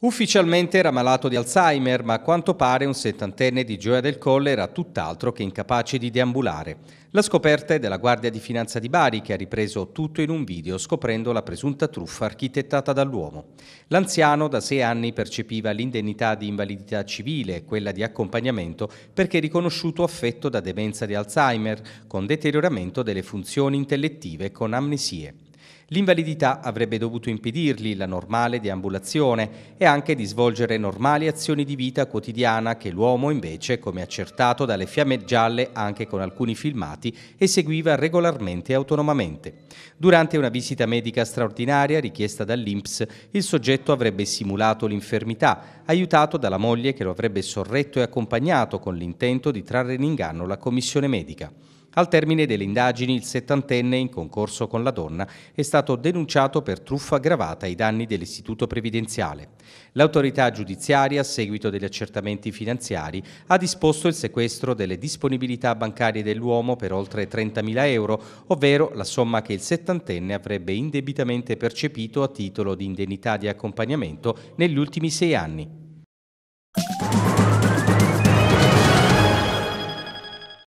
Ufficialmente era malato di Alzheimer, ma a quanto pare un settantenne di Gioia del Colle era tutt'altro che incapace di deambulare. La scoperta è della Guardia di Finanza di Bari, che ha ripreso tutto in un video scoprendo la presunta truffa architettata dall'uomo. L'anziano da sei anni percepiva l'indennità di invalidità civile e quella di accompagnamento perché riconosciuto affetto da demenza di Alzheimer, con deterioramento delle funzioni intellettive e con amnesie. L'invalidità avrebbe dovuto impedirgli la normale deambulazione e anche di svolgere normali azioni di vita quotidiana che l'uomo invece, come accertato dalle fiamme gialle anche con alcuni filmati, eseguiva regolarmente e autonomamente. Durante una visita medica straordinaria richiesta dall'INPS, il soggetto avrebbe simulato l'infermità, aiutato dalla moglie che lo avrebbe sorretto e accompagnato con l'intento di trarre in inganno la commissione medica. Al termine delle indagini il settantenne in concorso con la donna è stato denunciato per truffa aggravata ai danni dell'istituto previdenziale. L'autorità giudiziaria, a seguito degli accertamenti finanziari, ha disposto il sequestro delle disponibilità bancarie dell'uomo per oltre 30.000 euro, ovvero la somma che il settantenne avrebbe indebitamente percepito a titolo di indennità di accompagnamento negli ultimi sei anni.